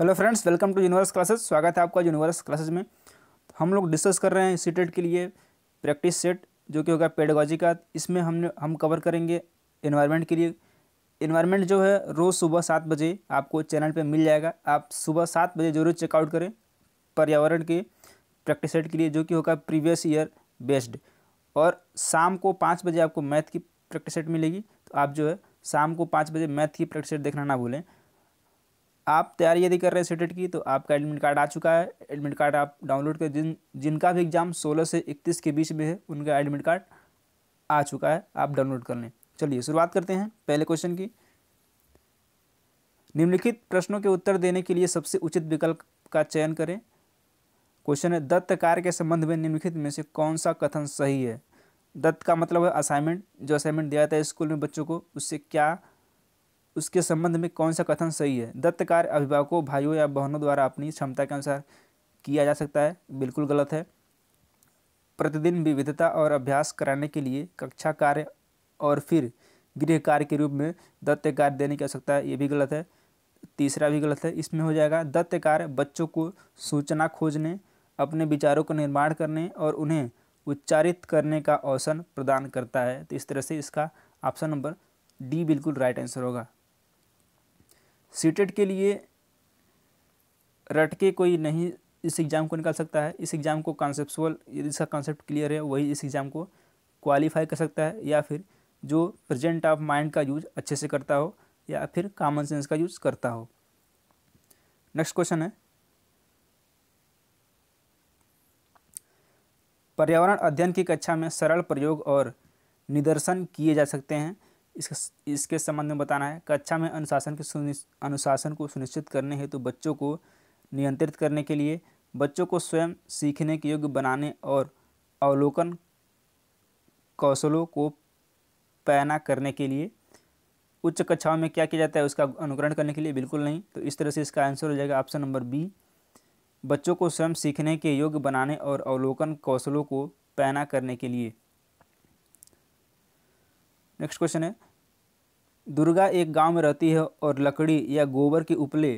hello friends welcome to Universe Classes स्वागत है आपका यूनिवर्स क्लासेस में हम लोग डिस्कस कर रहे हैं सी के लिए प्रैक्टिस सेट जो कि होगा पेडोगॉजी का इसमें हमने हम कवर करेंगे इन्वायरमेंट के लिए इन्वायरमेंट जो है रोज़ सुबह सात बजे आपको चैनल पे मिल जाएगा आप सुबह सात बजे जरूर चेकआउट करें पर्यावरण के प्रैक्टिस सेट के लिए जो कि होगा प्रीवियस ईयर बेस्ड और शाम को पाँच बजे आपको मैथ की प्रैक्टिस सेट मिलेगी तो आप जो है शाम को पाँच बजे मैथ की प्रैक्टिस सेट देखना ना भूलें आप तैयारी यदि कर रहे हैं सेटेट e की तो आपका एडमिट कार्ड आ चुका है एडमिट कार्ड आप डाउनलोड कर जिन जिनका भी एग्ज़ाम 16 से 31 के बीच में है उनका एडमिट कार्ड आ चुका है आप डाउनलोड कर लें चलिए शुरुआत करते हैं पहले क्वेश्चन की निम्नलिखित प्रश्नों के उत्तर देने के लिए सबसे उचित विकल्प का चयन करें क्वेश्चन है दत्त कार्य के संबंध में निम्नलिखित में से कौन सा कथन सही है दत्त का मतलब है असाइनमेंट जो असाइनमेंट दिया जाता है स्कूल में बच्चों को उससे क्या उसके संबंध में कौन सा कथन सही है दत्त कार्य अभिभावकों भाइयों या बहनों द्वारा अपनी क्षमता के अनुसार किया जा सकता है बिल्कुल गलत है प्रतिदिन विविधता और अभ्यास कराने के लिए कक्षा कार्य और फिर गृह कार्य के रूप में दत्त कार्य देने की आवश्यकता है ये भी गलत है तीसरा भी गलत है इसमें हो जाएगा दत्त कार्य बच्चों को सूचना खोजने अपने विचारों का निर्माण करने और उन्हें उच्चारित करने का अवसर प्रदान करता है तो इस तरह से इसका ऑप्शन नंबर डी बिल्कुल राइट आंसर होगा सीटेट के लिए रट के कोई नहीं इस एग्ज़ाम को निकाल सकता है इस एग्ज़ाम को कॉन्सेप्सुअल इसका कॉन्सेप्ट क्लियर है वही इस एग्ज़ाम को क्वालिफाई कर सकता है या फिर जो प्रेजेंट ऑफ माइंड का यूज अच्छे से करता हो या फिर कॉमन सेंस का यूज करता हो नेक्स्ट क्वेश्चन है पर्यावरण अध्ययन की कक्षा में सरल प्रयोग और निदर्शन किए जा सकते हैं इसके इसके संबंध में बताना है कक्षा में अनुशासन के अनुशासन को सुनिश्चित करने हेतु तो बच्चों को नियंत्रित करने के लिए बच्चों को स्वयं सीखने के योग्य बनाने और अवलोकन कौशलों को पैना करने के लिए उच्च कक्षाओं में क्या किया जाता है उसका अनुकरण करने के लिए बिल्कुल नहीं तो इस तरह से इसका आंसर हो जाएगा ऑप्शन नंबर बी बच्चों को स्वयं सीखने के योग्य बनाने और अवलोकन कौशलों को पैना करने के लिए नेक्स्ट क्वेश्चन है दुर्गा एक गांव में रहती है और लकड़ी या गोबर के उपले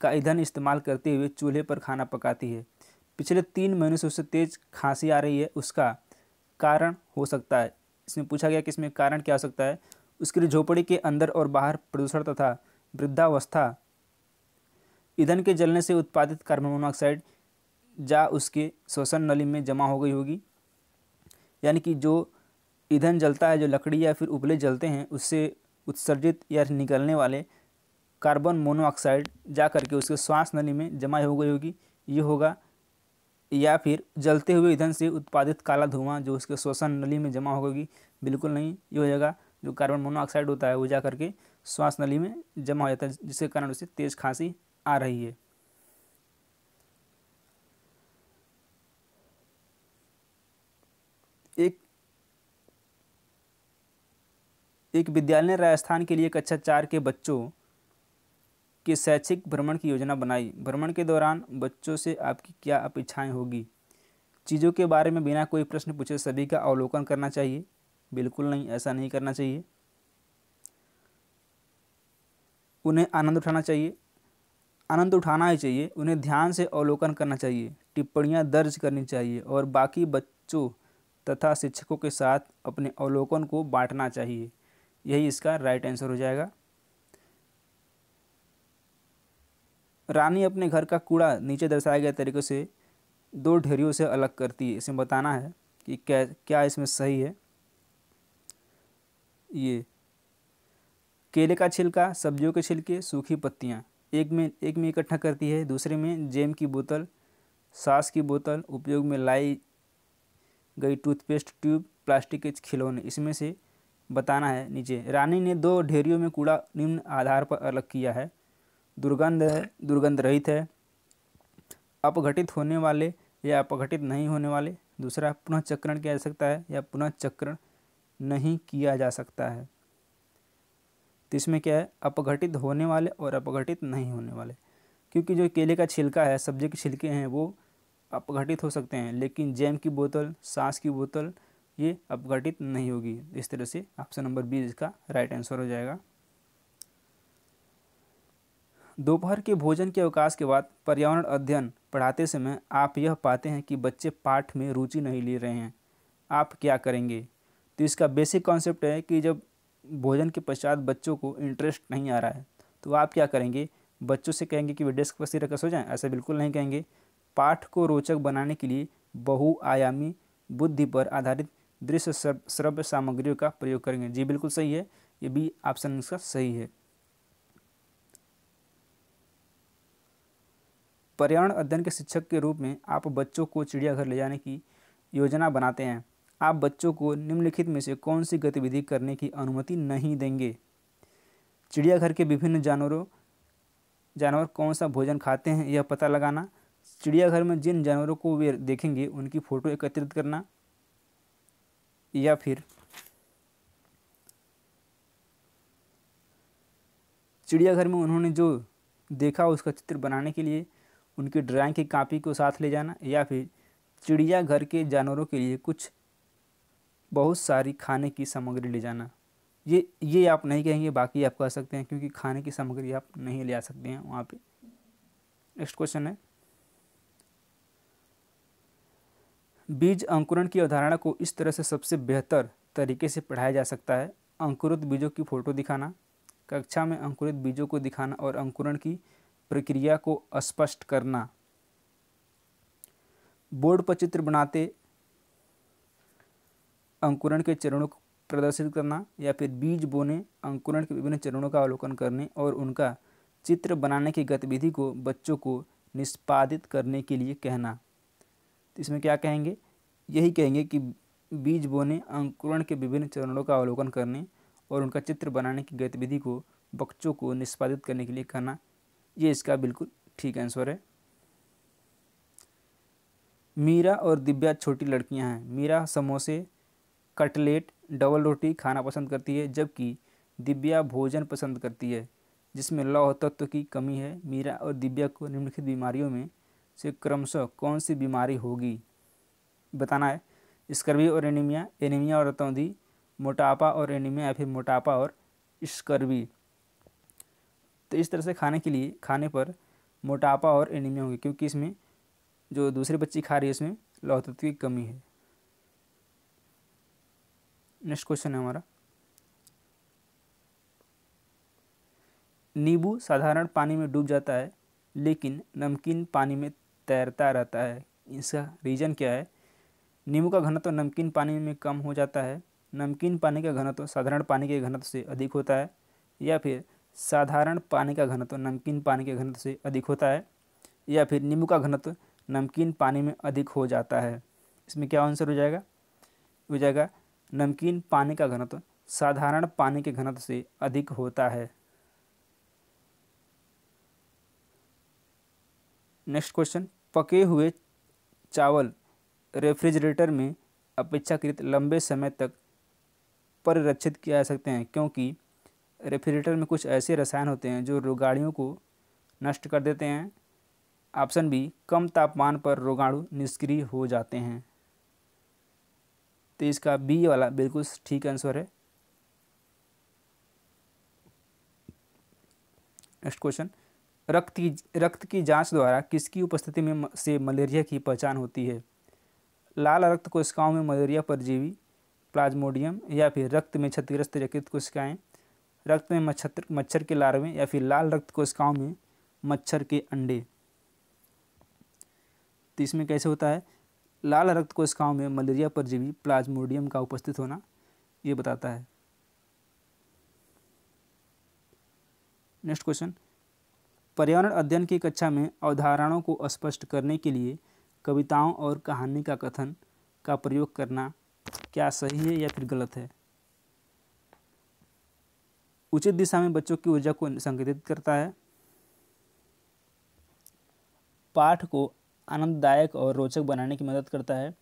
का ईंधन इस्तेमाल करते हुए चूल्हे पर खाना पकाती है पिछले तीन महीने से उससे तेज़ खांसी आ रही है उसका कारण हो सकता है इसमें पूछा गया कि इसमें कारण क्या हो सकता है उसके लिए झोपड़ी के अंदर और बाहर प्रदूषण तथा वृद्धावस्था ईंधन के जलने से उत्पादित कार्बन मोनोऑक्साइड जा उसके श्वसन नली में जमा हो गई होगी यानी कि जो ईंधन जलता है जो लकड़ी या फिर उपले जलते हैं उससे उत्सर्जित या निकलने वाले कार्बन मोनोऑक्साइड जा करके उसके श्वास नली में जमा हो गई होगी ये होगा या फिर जलते हुए ईंधन से उत्पादित काला धुआं जो उसके श्वसन नली में जमा होगी बिल्कुल नहीं ये हो जाएगा जो कार्बन मोनोऑक्साइड होता है वो जा करके श्वास नली में जमा हो जाता है जिसके कारण उसे तेज़ खांसी आ रही है एक एक विद्यालय ने राजस्थान के लिए कक्षा चार के बच्चों के शैक्षिक भ्रमण की योजना बनाई भ्रमण के दौरान बच्चों से आपकी क्या अपेक्षाएँ होगी चीज़ों के बारे में बिना कोई प्रश्न पूछे सभी का अवलोकन करना चाहिए बिल्कुल नहीं ऐसा नहीं करना चाहिए उन्हें आनंद उठाना चाहिए आनंद उठाना ही चाहिए उन्हें ध्यान से अवलोकन करना चाहिए टिप्पणियाँ दर्ज करनी चाहिए और बाकी बच्चों तथा शिक्षकों के साथ अपने अवलोकन को बांटना चाहिए यही इसका राइट आंसर हो जाएगा रानी अपने घर का कूड़ा नीचे दर्शाए गए तरीके से दो ढेरियों से अलग करती है इसमें बताना है कि क्या क्या इसमें सही है ये केले का छिलका सब्जियों के छिलके सूखी पत्तियाँ एक में एक में इकट्ठा करती है दूसरे में जेम की बोतल सास की बोतल उपयोग में लाई गई टूथपेस्ट ट्यूब प्लास्टिक के खिलौने इसमें से बताना है नीचे रानी ने दो ढेरियों में कूड़ा निम्न आधार पर अलग किया है दुर्गंध है दुर्गंध रहित है अपघटित होने वाले या अपघटित नहीं होने वाले दूसरा पुनः चक्रण किया जा सकता है या पुनः चक्रण नहीं किया जा सकता है तो इसमें क्या है अपघटित होने वाले और अपघटित नहीं होने वाले क्योंकि जो केले का छिलका है सब्जी के छिलके हैं वो अपघटित हो सकते हैं लेकिन जैम की बोतल सांस की बोतल ये अपघटित नहीं होगी इस तरह से ऑप्शन नंबर बी इसका राइट आंसर हो जाएगा दोपहर के भोजन के अवकाश के बाद पर्यावरण अध्ययन पढ़ाते समय आप यह पाते हैं कि बच्चे पाठ में रुचि नहीं ले रहे हैं आप क्या करेंगे तो इसका बेसिक कॉन्सेप्ट है कि जब भोजन के पश्चात बच्चों को इंटरेस्ट नहीं आ रहा है तो आप क्या करेंगे बच्चों से कहेंगे कि वे डेस्क पर सिर हो जाएं ऐसा बिल्कुल नहीं कहेंगे पाठ को रोचक बनाने के लिए बहुआयामी बुद्धि पर आधारित दृश्य श्रव्य सामग्रियों का प्रयोग करेंगे जी बिल्कुल सही है ये बी ऑप्शन इसका सही है पर्यावरण अध्ययन के शिक्षक के रूप में आप बच्चों को चिड़ियाघर ले जाने की योजना बनाते हैं आप बच्चों को निम्नलिखित में से कौन सी गतिविधि करने की अनुमति नहीं देंगे चिड़ियाघर के विभिन्न जानवरों जानवर कौन सा भोजन खाते हैं यह पता लगाना चिड़ियाघर में जिन जानवरों को वे देखेंगे उनकी फ़ोटो एकत्रित करना या फिर चिड़ियाघर में उन्होंने जो देखा उसका चित्र बनाने के लिए उनकी ड्राइंग की कापी को साथ ले जाना या फिर चिड़ियाघर के जानवरों के लिए कुछ बहुत सारी खाने की सामग्री ले जाना ये ये आप नहीं कहेंगे बाकी आप कह सकते हैं क्योंकि खाने की सामग्री आप नहीं ले आ सकते हैं वहाँ पे नेक्स्ट क्वेश्चन है बीज अंकुरण की अवधारणा को इस तरह से सबसे बेहतर तरीके से पढ़ाया जा सकता है अंकुरित बीजों की फ़ोटो दिखाना कक्षा में अंकुरित बीजों को दिखाना और अंकुरण की प्रक्रिया को स्पष्ट करना बोर्ड पर चित्र बनाते अंकुरण के चरणों को प्रदर्शित करना या फिर बीज बोने अंकुरण के विभिन्न चरणों का अवलोकन करने और उनका चित्र बनाने की गतिविधि को बच्चों को निष्पादित करने के लिए कहना तो इसमें क्या कहेंगे यही कहेंगे कि बीज बोने अंकुरण के विभिन्न चरणों का अवलोकन करने और उनका चित्र बनाने की गतिविधि को बच्चों को निष्पादित करने के लिए करना ये इसका बिल्कुल ठीक आंसर है मीरा और दिव्या छोटी लड़कियां हैं मीरा समोसे कटलेट डबल रोटी खाना पसंद करती है जबकि दिव्या भोजन पसंद करती है जिसमें लौह तत्व की कमी है मीरा और दिव्या को निम्नलिखित बीमारियों में से क्रमशः कौन सी बीमारी होगी बताना है स्कर्वी और एनीमिया एनीमिया और रतौंधी मोटापा और एनीमिया या फिर मोटापा और स्कर्वी तो इस तरह से खाने के लिए खाने पर मोटापा और एनीमिया होगी क्योंकि इसमें जो दूसरी बच्ची खा रही है इसमें लौह की कमी है नेक्स्ट क्वेश्चन है हमारा नींबू साधारण पानी में डूब जाता है लेकिन नमकीन पानी में तैरता रहता है इसका रीज़न क्या है नींबू का घनत्व नमकीन पानी में कम हो जाता है नमकीन पानी का घनत्व साधारण पानी के घनत्व से अधिक होता है या फिर साधारण पानी का घनत्व नमकीन पानी के घनत्व से अधिक होता है या फिर नींबू का घनत्व नमकीन पानी में अधिक हो जाता है इसमें क्या आंसर हो जाएगा हो जाएगा नमकीन पानी का घनत्व साधारण पानी के घनत्व से अधिक होता है नेक्स्ट क्वेश्चन पके हुए चावल रेफ्रिजरेटर में अपेक्षाकृत लंबे समय तक परिरक्षित किया जा सकते हैं क्योंकि रेफ्रिजरेटर में कुछ ऐसे रसायन होते हैं जो रोगाणियों को नष्ट कर देते हैं ऑप्शन बी कम तापमान पर रोगाणु निष्क्रिय हो जाते हैं तो इसका बी वाला बिल्कुल ठीक आंसर है नेक्स्ट क्वेश्चन रक्त की रक्त की जांच द्वारा किसकी उपस्थिति में से मलेरिया की पहचान होती है लाल रक्त कोशिकाओं में मलेरिया परजीवी प्लाज्मोडियम या फिर रक्त में क्षतिग्रस्त यकृत कोशिकाएँ रक्त में मच्छर मच्छर के लार्वे या फिर लाल रक्त कोशिकाओं में मच्छर के अंडे तो इसमें कैसे होता है लाल रक्त कोशिकाओं में मलेरिया परजीवी प्लाज्मोडियम का उपस्थित होना ये बताता है नेक्स्ट क्वेश्चन पर्यावरण अध्ययन की कक्षा में अवधारणाओं को स्पष्ट करने के लिए कविताओं और कहानी का कथन का प्रयोग करना क्या सही है या फिर गलत है उचित दिशा में बच्चों की ऊर्जा को संकेतित करता है पाठ को आनंददायक और रोचक बनाने की मदद करता है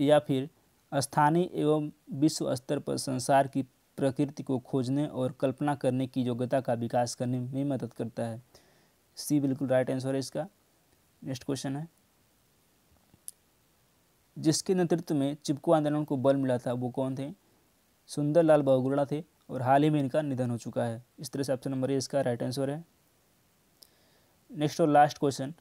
या फिर स्थानीय एवं विश्व स्तर पर संसार की प्रकृति को खोजने और कल्पना करने की योग्यता का विकास करने में मदद करता है सी बिल्कुल राइट आंसर है इसका नेक्स्ट क्वेश्चन है जिसके नेतृत्व में चिपको आंदोलन को बल मिला था वो कौन थे सुंदरलाल बहुगुड़ा थे और हाल ही में इनका निधन हो चुका है इस तरह से ऑप्शन नंबर ए इसका राइट आंसर है नेक्स्ट और लास्ट क्वेश्चन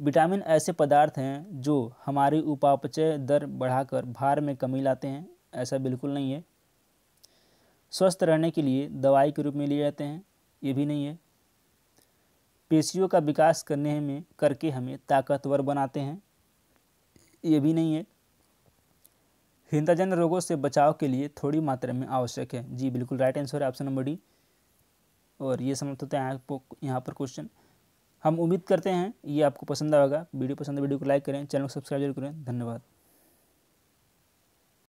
विटामिन ऐसे पदार्थ हैं जो हमारी उपापचय दर बढ़ाकर भार में कमी लाते हैं ऐसा बिल्कुल नहीं है स्वस्थ रहने के लिए दवाई के रूप में लिए जाते हैं ये भी नहीं है पेशियों का विकास करने में करके हमें ताकतवर बनाते हैं ये भी नहीं है हिंदाजन रोगों से बचाव के लिए थोड़ी मात्रा में आवश्यक है जी बिल्कुल राइट आंसर है ऑप्शन नंबर डी और ये समाप्त तो होता है आपको यहाँ पर क्वेश्चन हम उम्मीद करते हैं ये आपको पसंद आएगा वीडियो पसंद है वीडियो को लाइक करें चैनल को सब्सक्राइब जरूर करें धन्यवाद